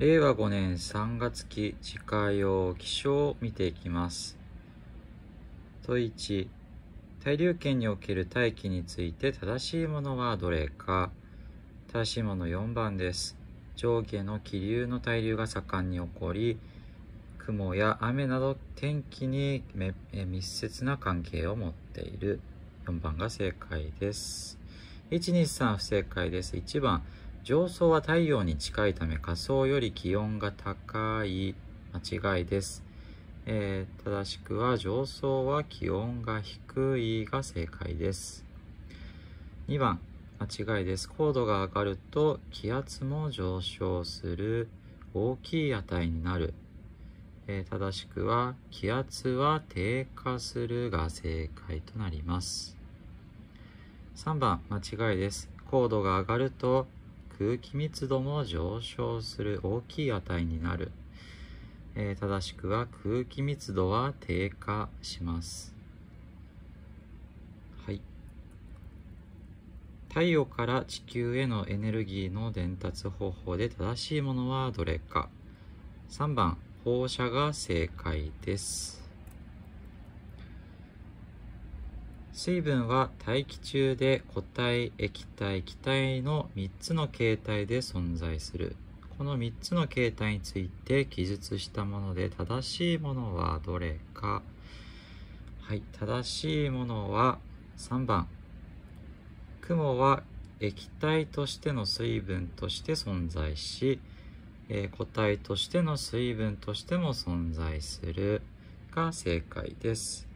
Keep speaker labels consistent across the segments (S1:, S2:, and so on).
S1: 令和5年3月期自家用気象を見ていきます。問1、対流圏における大気について正しいものはどれか。正しいもの4番です。上下の気流の対流が盛んに起こり、雲や雨など天気に密接な関係を持っている。4番が正解です。123不正解です。1番、上層は太陽に近いため下層より気温が高い間違いです、えー、正しくは上層は気温が低いが正解です2番間違いです高度が上がると気圧も上昇する大きい値になる、えー、正しくは気圧は低下するが正解となります3番間違いです高度が上がると空気密度も上昇する大きい値になる、えー、正しくは空気密度は低下しますはい太陽から地球へのエネルギーの伝達方法で正しいものはどれか3番放射が正解です水分は大気中で固体、液体、気体の3つの形態で存在する。この3つの形態について記述したもので正しいものはどれか。はい、正しいものは3番。雲は液体としての水分として存在し、えー、固体としての水分としても存在するが正解です。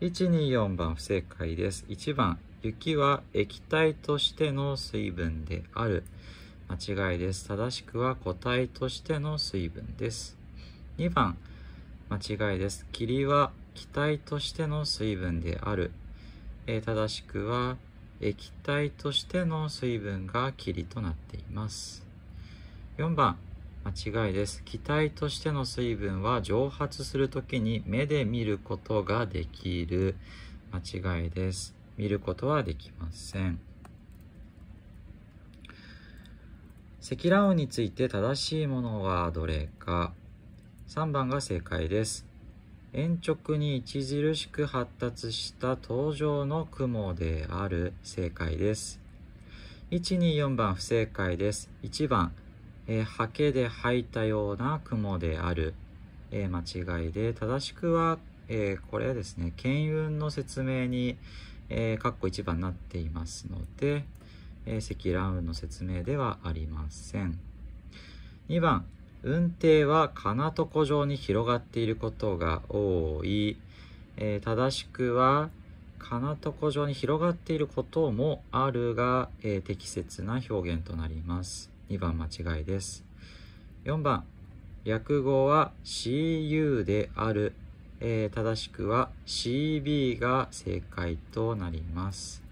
S1: 124番不正解です。1番、雪は液体としての水分である。間違いです。正しくは固体としての水分です。2番、間違いです。霧は気体としての水分である。えー、正しくは液体としての水分が霧となっています。4番、間違いです。気体としての水分は蒸発するときに目で見ることができる。間違いです。見ることはできません。積乱雲について正しいものはどれか。3番が正解です。鉛直に著しく発達した登場の雲である正解です。1、2、4番不正解です。1番、えー、ハケで吐いたような雲である、えー、間違いで、正しくは、えー、これですね、検運の説明に、えー、括弧1番になっていますので、え積乱雲の説明ではありません。2番、運転は金床状に広がっていることが多い、え正しくは、金床状に広がっていることもあるが、え適切な表現となります。2番間違いです。4番、略語は CU である。えー、正しくは CB が正解となります。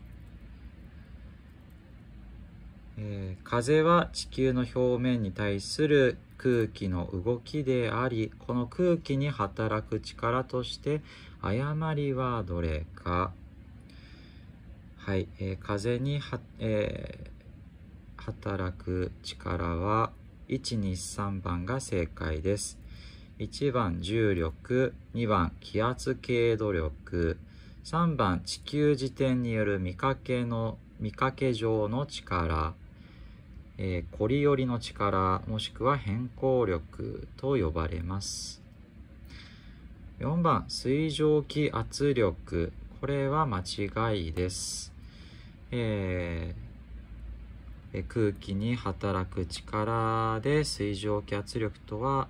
S1: えー、風は地球の表面に対する空気の動きでありこの空気に働く力として誤りはどれかはい、えー、風には、え働く力は123番が正解です。1番重力、2番気圧計努力、3番地球自転による見かけの見かけ上の力、えー、こりよりの力もしくは変更力と呼ばれます4番水蒸気圧力これは間違いです、えーえ空気に働く力で水蒸気圧力とは、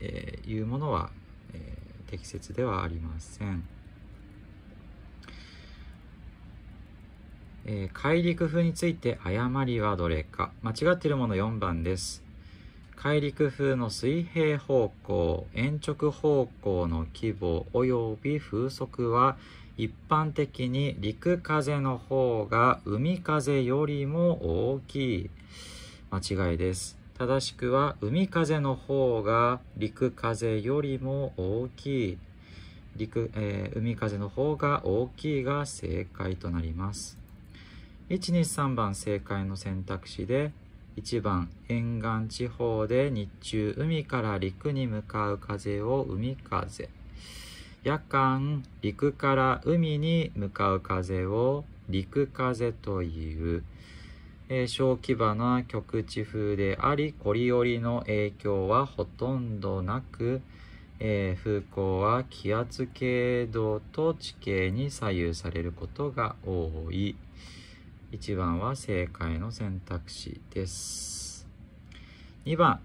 S1: えー、いうものは、えー、適切ではありません、えー、海陸風について誤りはどれか間違っているもの4番です海陸風の水平方向、延直方向の規模及び風速は一般的に陸風の方が海風よりも大きい間違いです正しくは海風の方が陸風よりも大きい陸、えー、海風の方が大きいが正解となります123番正解の選択肢で1番沿岸地方で日中海から陸に向かう風を海風夜間陸から海に向かう風を陸風という、えー、小規模な局地風でありコリオリの影響はほとんどなく、えー、風向は気圧経度と地形に左右されることが多い1番は正解の選択肢です2番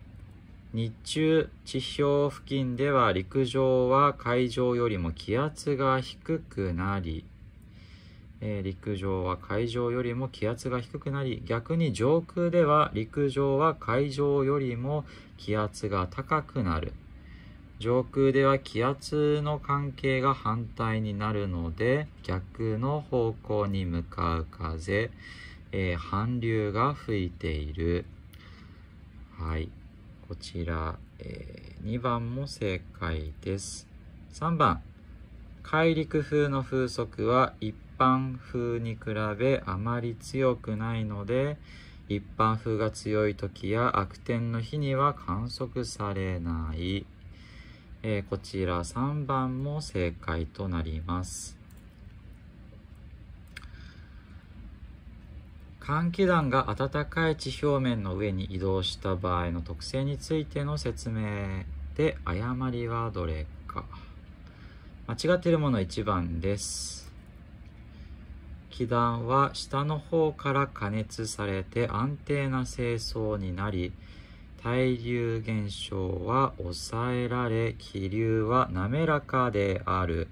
S1: 日中、地表付近では陸上は海上よりも気圧が低くなり、えー、陸上は海上よりも気圧が低くなり、逆に上空では陸上は海上よりも気圧が高くなる。上空では気圧の関係が反対になるので、逆の方向に向かう風、えー、反流が吹いている。はい。こちら、えー、2番も正解です。3番、海陸風の風速は一般風に比べあまり強くないので、一般風が強い時や悪天の日には観測されない。えー、こちら3番も正解となります。換気団が暖かい地表面の上に移動した場合の特性についての説明で誤りはどれか間違っているもの1番です気団は下の方から加熱されて安定な清掃になり対流現象は抑えられ気流は滑らかである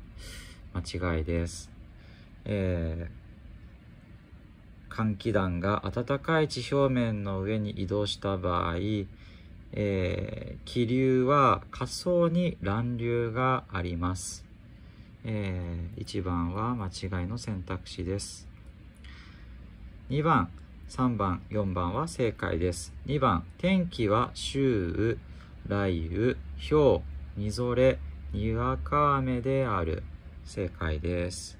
S1: 間違いです、えー換気団が暖かい地表面の上に移動した場合、えー、気流は下層に乱流があります、えー、1番は間違いの選択肢です2番3番4番は正解です2番天気は週雨雷雨氷みぞれにわか雨である正解です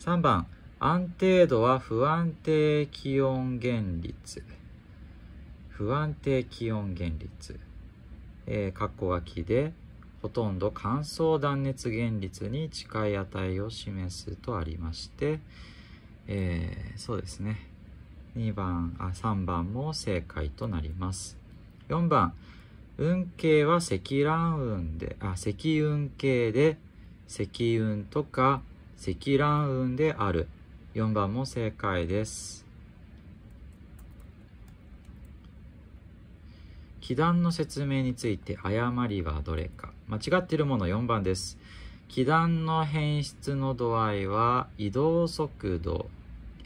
S1: 3番安定度は不安定気温原率。不安定気温原率。えー、括弧書きで、ほとんど乾燥断熱原率に近い値を示すとありまして、えー、そうですね。2番、あ、3番も正解となります。4番、運慶は積乱雲で、あ、積雲系で、積雲とか積乱雲である。4番も正解です。祈願の説明について誤りはどれか間違っているもの4番です。気団の変質の度合いは移動速度、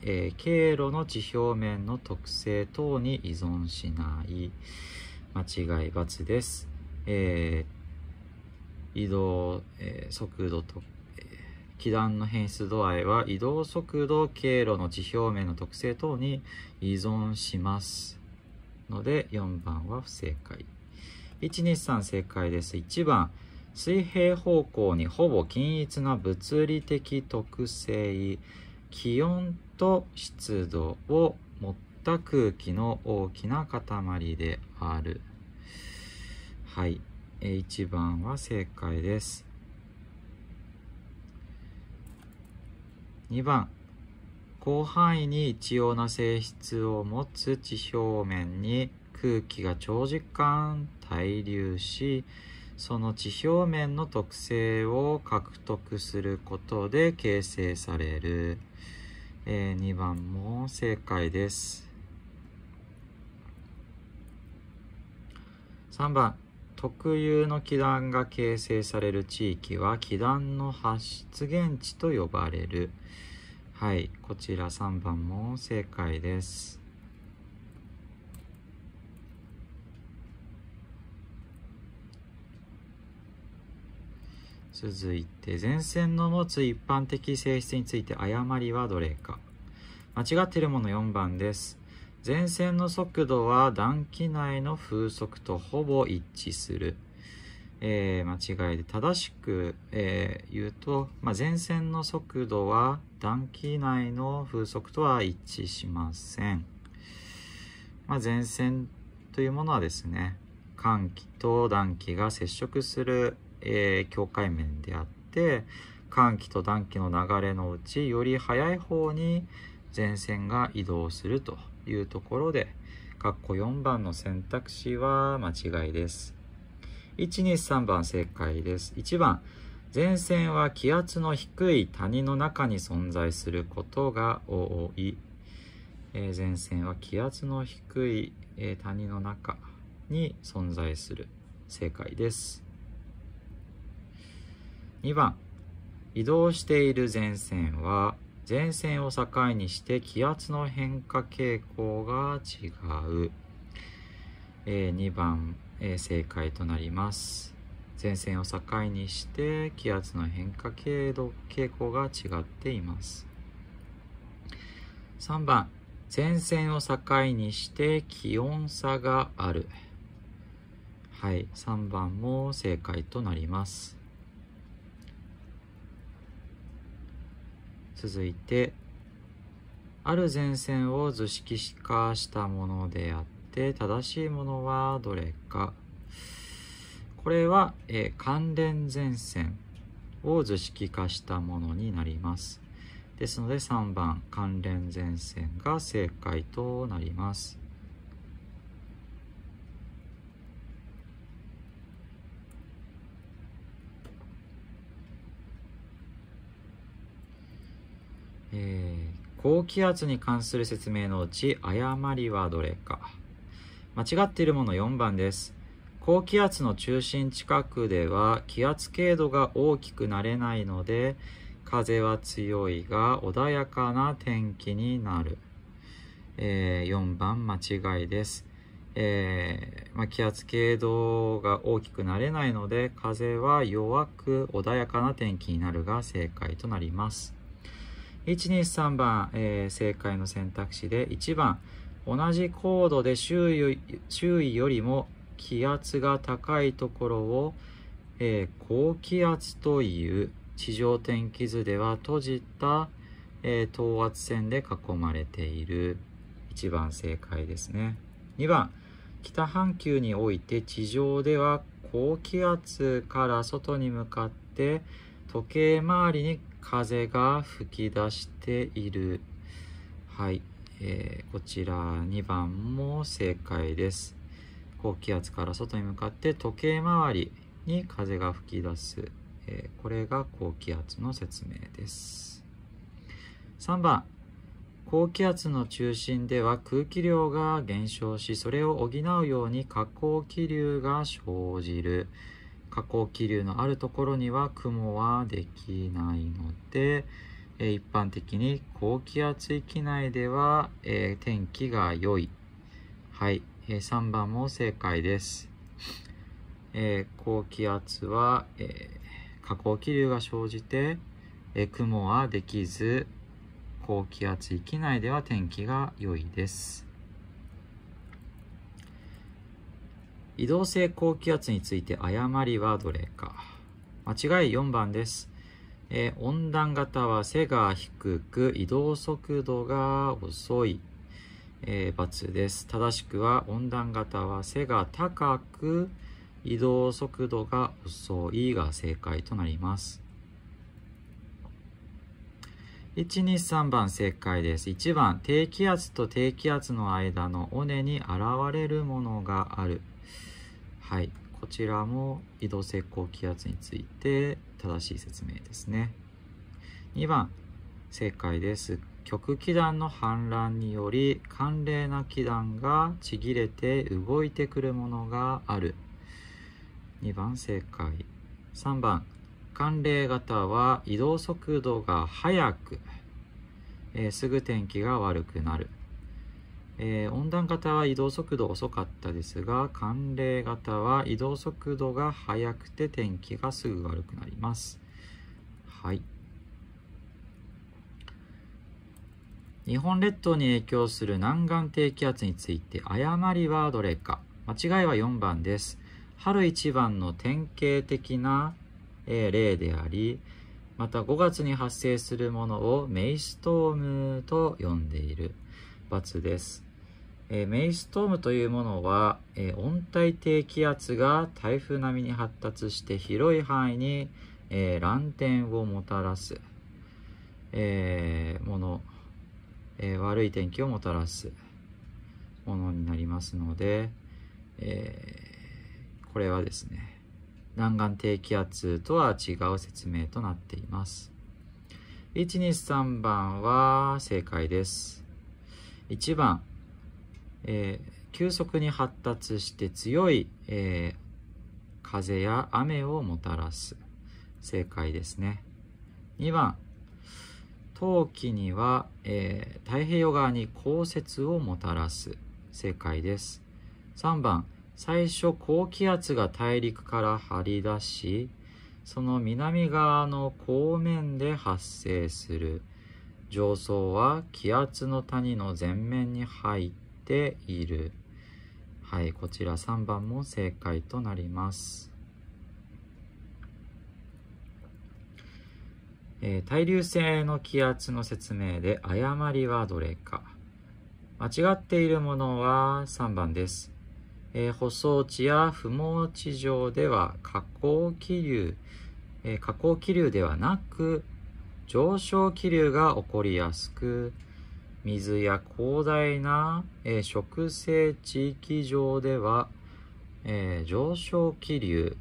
S1: えー、経路の地表面の特性等に依存しない間違い×です、えー、移動、えー、速度と基段の変質度合いは移動速度経路の地表面の特性等に依存しますので4番は不正解123正解です1番水平方向にほぼ均一な物理的特性気温と湿度を持った空気の大きな塊であるはい1番は正解です2番広範囲に一様な性質を持つ地表面に空気が長時間滞留しその地表面の特性を獲得することで形成される、えー、2番も正解です3番特有の気団が形成される地域は気団の発出現地と呼ばれるはいこちら3番も正解です続いて前線の持つ一般的性質について誤りはどれか間違っているもの4番です前線の速度は暖気内の風速とほぼ一致する。えー、間違いで正しく、えー、言うと、まあ、前線の速度は暖気内の風速とは一致しません。まあ、前線というものはですね、寒気と暖気が接触する、えー、境界面であって、寒気と暖気の流れのうちより速い方に前線が移動すると。いうところで、括弧4番の選択肢は間違いです。123番正解です。1番、前線は気圧の低い谷の中に存在することが多い。えー、前線は気圧の低い、えー、谷の中に存在する。正解です。2番、移動している前線は前線を境にして気圧の変化傾向が違う、えー、2番、えー、正解となります前線を境にして気圧の変化傾度傾向が違っています3番前線を境にして気温差があるはい3番も正解となります続いてある前線を図式化したものであって正しいものはどれかこれは、えー、関連前線を図式化したものになりますですので3番関連前線が正解となりますえー、高気圧に関する説明のうち誤りはどれか間違っているもの4番です高気圧の中心近くでは気圧経度が大きくなれないので風は強いが穏やかな天気になる、えー、4番間違いですえー、まあ、気圧経度が大きくなれないので風は弱く穏やかな天気になるが正解となります。123番、えー、正解の選択肢で1番同じ高度で周囲周囲よりも気圧が高いところを、えー、高気圧という地上天気図では閉じた、えー、等圧線で囲まれている1番正解ですね2番北半球において地上では高気圧から外に向かって時計回りに風が吹き出している。はい。えー、こちら2番も正解です。高気圧から外に向かって時計回りに風が吹き出す。えー、これが高気圧の説明です。3番。高気圧の中心では空気量が減少し、それを補うように下降気流が生じる。下降気流のあるところには雲はできないので、え一般的に高気圧域内では、え天気が良い。はい、え3番も正解です。え高気圧は、え下降気流が生じて、え雲はできず、高気圧域内では天気が良いです。移動性高気圧について誤りはどれか間違い4番です、えー、温暖型は背が低く移動速度が遅い、えー、×です正しくは温暖型は背が高く移動速度が遅いが正解となります123番正解です。1番、低気圧と低気圧の間の尾根に現れるものがある。はい、こちらも移動性高気圧について正しい説明ですね。2番、正解です。極気団の氾濫により寒冷な気団がちぎれて動いてくるものがある2番正解3番寒冷型は移動速度が速く、えー、すぐ天気が悪くなるえー、温暖型は移動速度遅かったですが寒冷型は移動速度が速くて天気がすぐ悪くなりますはい日本列島に影響する南岸低気圧について誤りはどれか間違いは4番です春一番の典型的な例でありまた5月に発生するものをメイストームと呼んでいる発です。えー、メイストームというものは、えー、温帯低気圧が台風並みに発達して広い範囲に、えー、乱天をもたらす、えもの、え悪い天気をもたらすものになりますので、えこれはですね南岸低気圧とは違う説明となっています123番は正解です1番、えー、急速に発達して強い、えー、風や雨をもたらす正解ですね2番冬季には、えー、太平洋側に降雪をもたらす正解です3番最初高気圧が大陸から張り出しその南側の後面で発生する上層は気圧の谷の前面に入っている。はい、こちら3番も正解となります。えー、対流性の気圧の説明で誤りはどれか。間違っているものは3番です。えー、舗装地や不毛地上では下降気流、えー、下降気流ではなく上昇気流が起こりやすく、水や広大な、えー、植生地域上では、えー、上昇気流、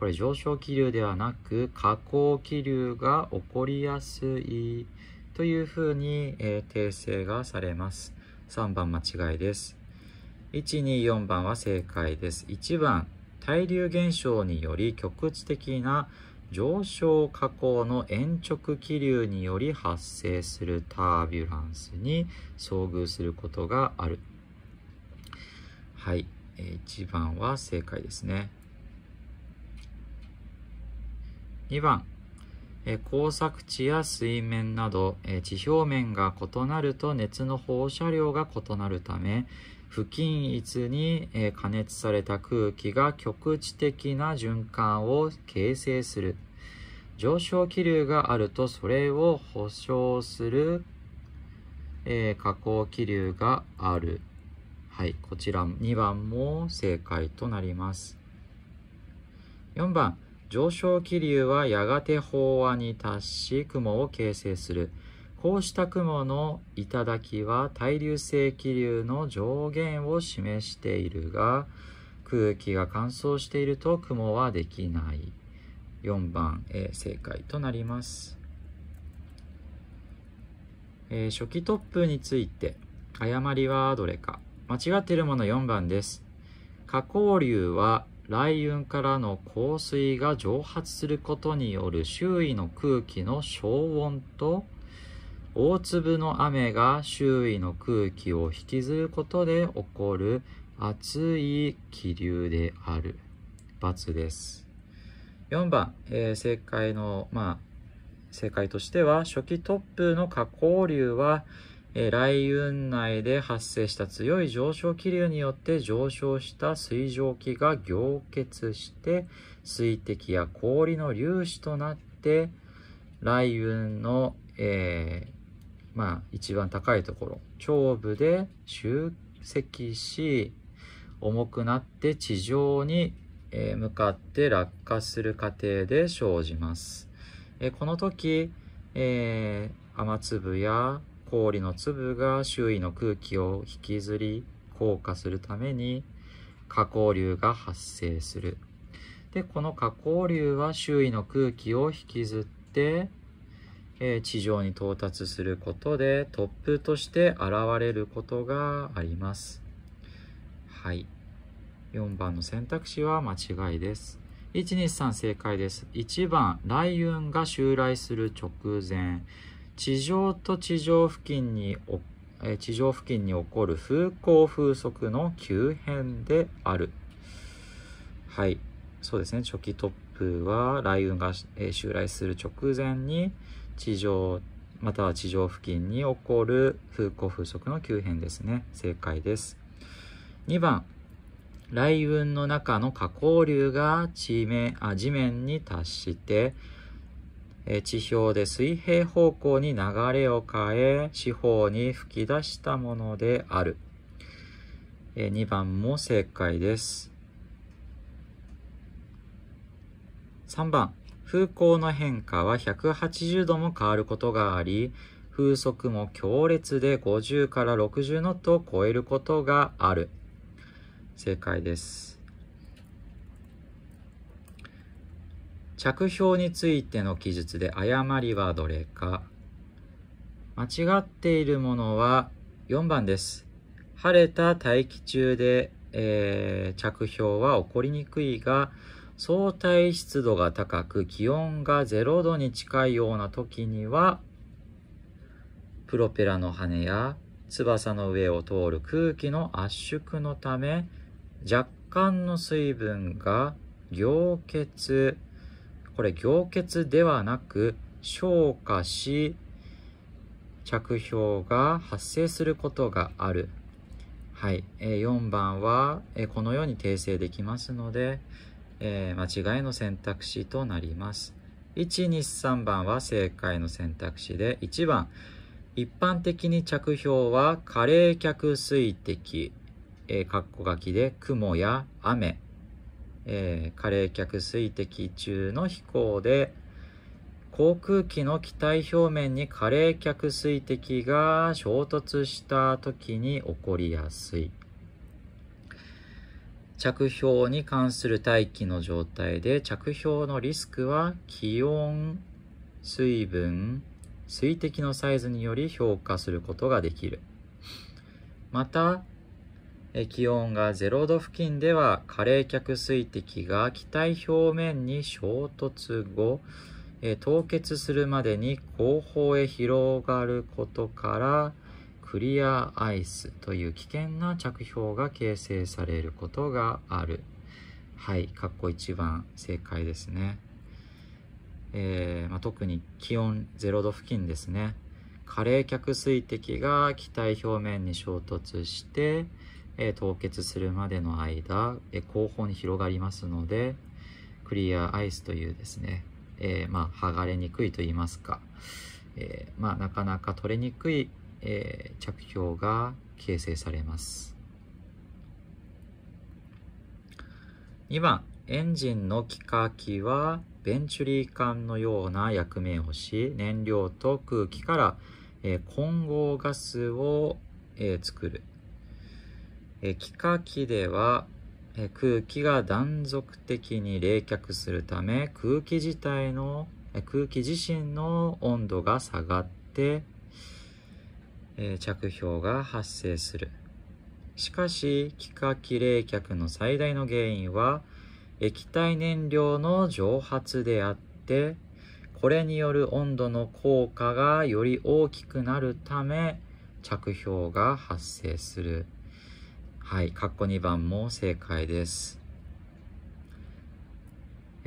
S1: これ上昇気流ではなく下降気流が起こりやすいというふうに、えー、訂正がされます。3番間違いです。1、2、4番は正解です。1番、対流現象により局地的な上昇下降の延直気流により発生するタービュランスに遭遇することがある。はい、1番は正解ですね。2番、工作地や水面など地表面が異なると熱の放射量が異なるため不均一に加熱された空気が局地的な循環を形成する上昇気流があるとそれを保証する、えー、下降気流があるはいこちら2番も正解となります4番上昇気流はやがて飽和に達し雲を形成するこうした雲の頂は対流性気流の上限を示しているが空気が乾燥していると雲はできない4番 A 正解となります、えー、初期突風について誤りはどれか間違っているもの4番です下降流は雷雲からの降水が蒸発することによる周囲の空気の消音と大粒の雨が周囲の空気を引きずることで起こる熱い気流である。×です。4番、えー、正解の、まあ、正解としては、初期突風の下降流は、えー、雷雲内で発生した強い上昇気流によって上昇した水蒸気が凝結して、水滴や氷の粒子となって、雷雲の、えーまあ一番高いところ頂部で集積し重くなって地上に向かって落下する過程で生じます。この時、えー、雨粒や氷の粒が周囲の空気を引きずり降下するために下降流が発生する。で、この下降流は周囲の空気を引きずってえ地上に到達することで突風として現れることがあります。はい。4番の選択肢は間違いです。123正解です。1番、雷雲が襲来する直前、地上と地上付近にえ地上付近に起こる風向風速の急変である。はい。そうですね。初期突風は雷雲が、え襲来する直前に、地上または地上付近に起こる風向風速の急変ですね正解です2番雷雲の中の下降流が地面あ地面に達してえ地表で水平方向に流れを変え四方に吹き出したものであるえ2番も正解です3番風向の変化は180度も変わることがあり、風速も強烈で50から60ノットを超えることがある。正解です。着氷についての記述で誤りはどれか。間違っているものは4番です。晴れた大気中で、えー、着氷は起こりにくいが、相対湿度が高く気温が0度に近いような時にはプロペラの羽や翼の上を通る空気の圧縮のため若干の水分が凝結これ凝結ではなく消化し着氷が発生することがあるはい、え4番は、えこのように訂正できますので、えー、間違いの選択肢となります。123番は正解の選択肢で1番一般的に着氷は加冷却水滴、えー、書きで雲や雨、えー、加冷却水滴中の飛行で航空機の機体表面に加冷却水滴が衝突した時に起こりやすい。着氷に関する大気の状態で着氷のリスクは気温水分水滴のサイズにより評価することができるまた気温が0度付近では加冷却水滴が気体表面に衝突後凍結するまでに後方へ広がることからクリアアイスという危険な着氷が形成されることがある。はい、括弧1番正解ですね。えー、まあ、特に気温0度付近ですね。加冷却水滴が気体表面に衝突して、えー、凍結するまでの間、えー、後方に広がりますので、クリアアイスというですね、えー、まあ、剥がれにくいと言いますか、えまあ、なかなか取れにくいえー、着氷が形成されます2番エンジンの気化器はベンチュリー管のような役目をし燃料と空気から、えー、混合ガスを、えー、作る、えー、気化器では、えー、空気が断続的に冷却するため空気自体の、え空気自身の温度が下がってえ着氷が発生するしかし気化気冷却の最大の原因は液体燃料の蒸発であってこれによる温度の効果がより大きくなるため着氷が発生するはい括弧2番も正解です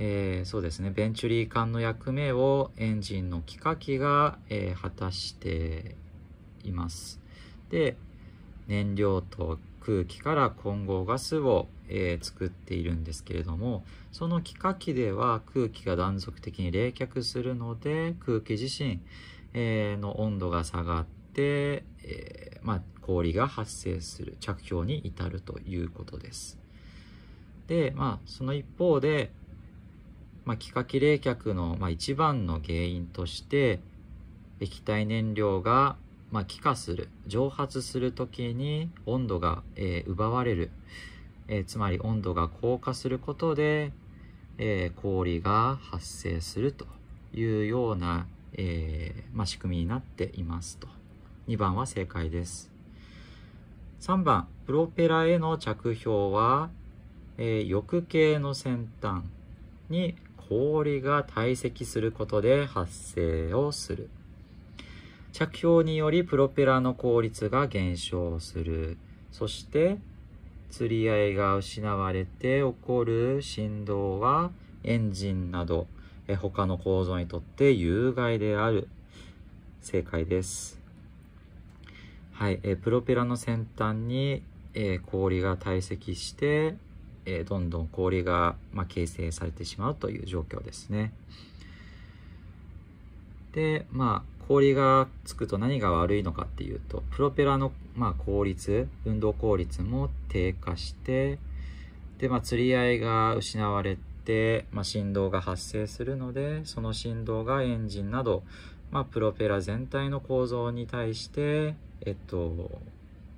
S1: えー、そうですねベンチュリー管の役目をエンジンの気化器が、えー、果たしています。で燃料と空気から混合ガスを、えー、作っているんですけれどもその気化器では空気が断続的に冷却するので空気自身、えー、の温度が下がって、えー、まあ、氷が発生する着氷に至るということです。でまあその一方で、まあ、気化器冷却の、まあ、一番の原因として液体燃料がまあ、気化する蒸発する時に温度が、えー、奪われる、えー、つまり温度が硬化することで、えー、氷が発生するというような、えまあ、仕組みになっていますと2番は正解です3番プロペラへの着氷は、え翼形の先端に氷が堆積することで発生をする着氷によりプロペラの効率が減少する。そして、釣り合いが失われて起こる振動はエンジンなどえ他の構造にとって有害である。正解です。はい、えプロペラの先端に、え氷が堆積して、えどんどん氷が、まあ、形成されてしまうという状況ですね。で、まあ氷がつくと何が悪いのかっていうとプロペラの、まあ、効率運動効率も低下してで、まあ、釣り合いが失われて、まあ、振動が発生するのでその振動がエンジンなど、まあ、プロペラ全体の構造に対して、えっと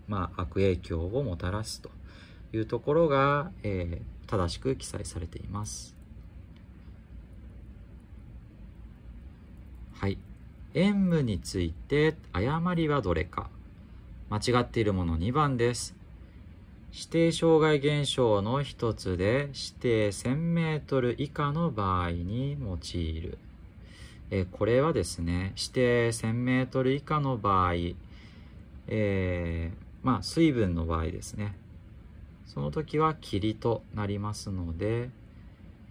S1: まあ、悪影響をもたらすというところが、えー、正しく記載されています。はい。塩分について誤りはどれか間違っているもの2番です指定障害現象の一つで指定 1000m 以下の場合に用いるえこれはですね指定 1000m 以下の場合、えー、まあ水分の場合ですねその時は霧となりますので、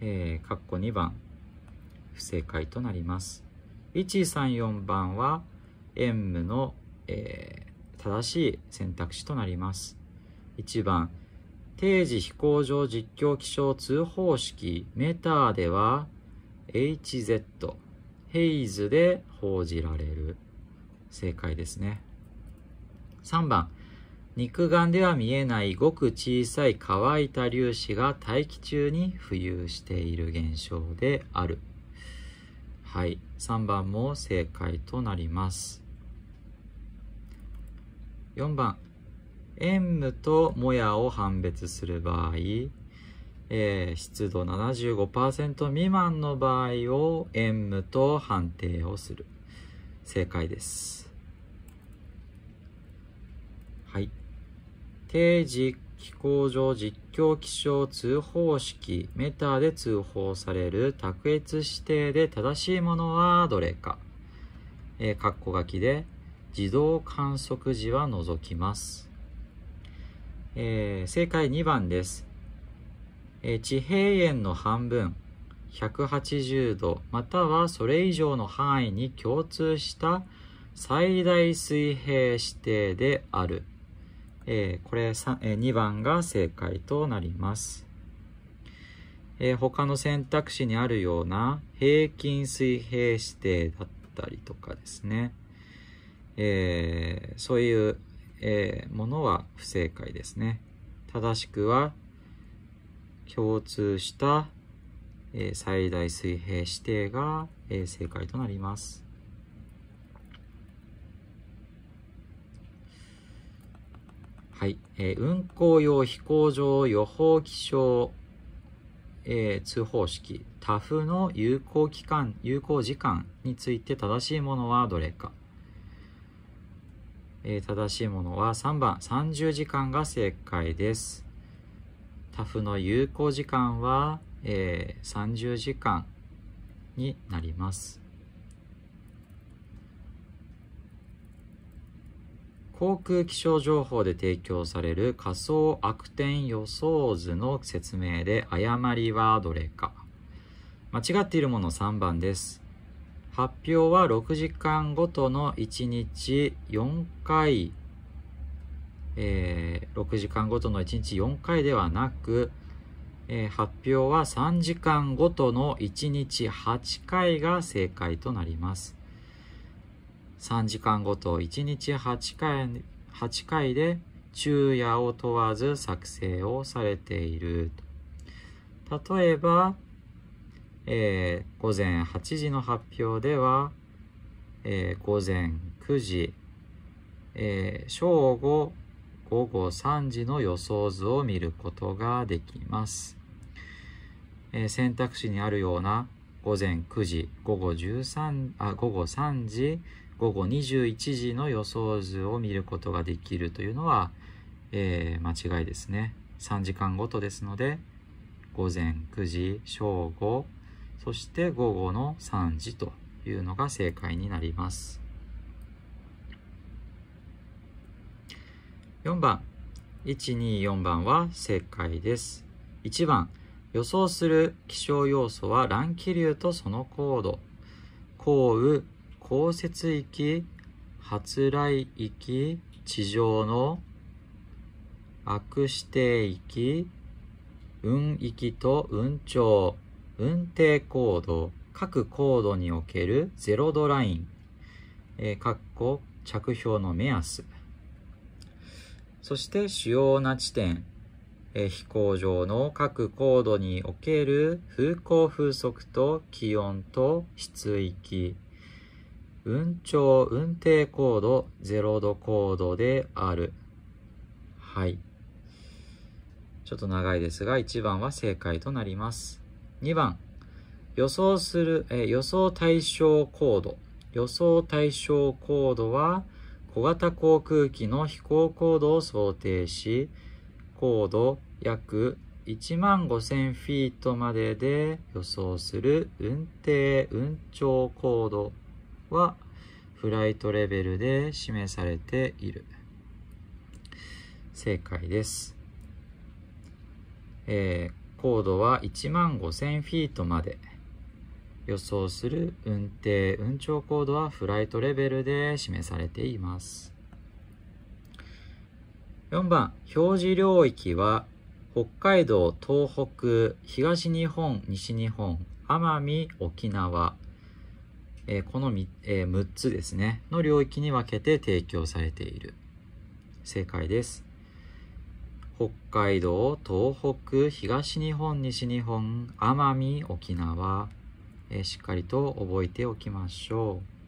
S1: えー、括弧2番不正解となります134番は塩務の、えー、正しい選択肢となります1番定時飛行場実況気象通報式メターでは HZ ヘイズで報じられる正解ですね3番肉眼では見えないごく小さい乾いた粒子が大気中に浮遊している現象であるはい、3番も正解となります。4番、塩分ともやを判別する場合、えー、湿度75%未満の場合を塩分と判定をする。正解です。はい。定時飛行場実況気象通報式メタで通報される卓越指定で正しいものはどれか、えー、括弧書きで自動観測時は除きます、えー、正解2番です、えー、地平円の半分180度またはそれ以上の範囲に共通した最大水平指定であるえー、これ2番が正解となります。えー、他の選択肢にあるような平均水平指定だったりとかですね、えー、そういう、えー、ものは不正解ですね正しくは共通した、え最大水平指定が、え正解となりますはい、えー、運行用飛行場予報気象、えー、通報式、タフの有効期間、有効時間について正しいものはどれか。えー、正しいものは3番、30時間が正解です。タフの有効時間は、えー、30時間になります。航空気象情報で提供される仮想悪天予想図の説明で誤りはどれか間違っているもの3番です発表は6時間ごとの1日4回、えー、6時間ごとの1日4回ではなく、えー、発表は3時間ごとの1日8回が正解となります3時間ごと1日8回 ,8 回で昼夜を問わず作成をされている例えば、えー、午前8時の発表では、えー、午前9時、えー、正午午後3時の予想図を見ることができます、え選択肢にあるような午前9時午後13あ午後3時午後21時の予想図を見ることができるというのは、えー、間違いですね。3時間ごとですので、午前9時、正午、そして午後の3時というのが正解になります。4番、124番は正解です。1番、予想する気象要素は乱気流とその高度。降雨、降雪域、発雷域、地上の悪指定域、運域と運長、運定高度、各高度におけるゼロドライン、えー、っこ着氷の目安。そして主要な地点、えー、飛行場の各高度における風向風速と気温と湿域、運調、運転コード、0度コードである。はい。ちょっと長いですが、1番は正解となります。2番、予想する、え予想対象コード。予想対象コードは、小型航空機の飛行高度を想定し、高度約1万5000フィートまでで予想する運転運長高度はフライトレベルで示されている。正解です。えー、高度は1万5000フィートまで。予想する運転、運長高度はフライトレベルで示されています。4番、表示領域は北海道、東北、東日本、西日本、奄美、沖縄、えこの、え6つですねの領域に分けて提供されている正解です北海道東北東日本西日本奄美沖縄、えしっかりと覚えておきましょう